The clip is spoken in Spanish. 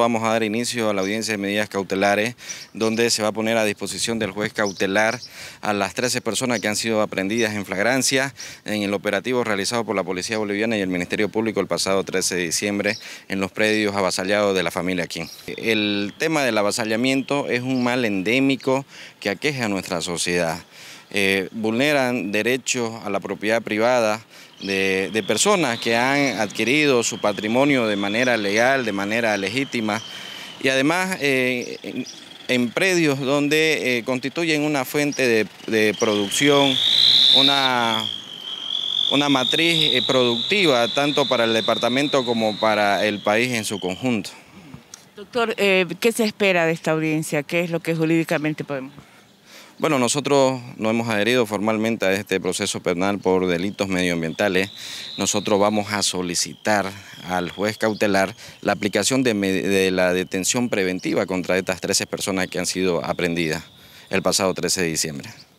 Vamos a dar inicio a la audiencia de medidas cautelares, donde se va a poner a disposición del juez cautelar a las 13 personas que han sido aprendidas en flagrancia en el operativo realizado por la Policía Boliviana y el Ministerio Público el pasado 13 de diciembre en los predios avasallados de la familia King. El tema del avasallamiento es un mal endémico que aqueja a nuestra sociedad. Eh, vulneran derechos a la propiedad privada de, personas que han adquirido su patrimonio de manera legal, de manera legítima y además eh, en, predios donde eh, constituyen una fuente de, producción, una, una matriz productiva tanto para el departamento como para el país en su conjunto. Doctor, ¿qué se espera de esta audiencia? ¿Qué es lo que jurídicamente podemos bueno, nosotros no hemos adherido formalmente a este proceso penal por delitos medioambientales. Nosotros vamos a solicitar al juez cautelar la aplicación de, de la detención preventiva contra estas 13 personas que han sido aprendidas el pasado 13 de diciembre.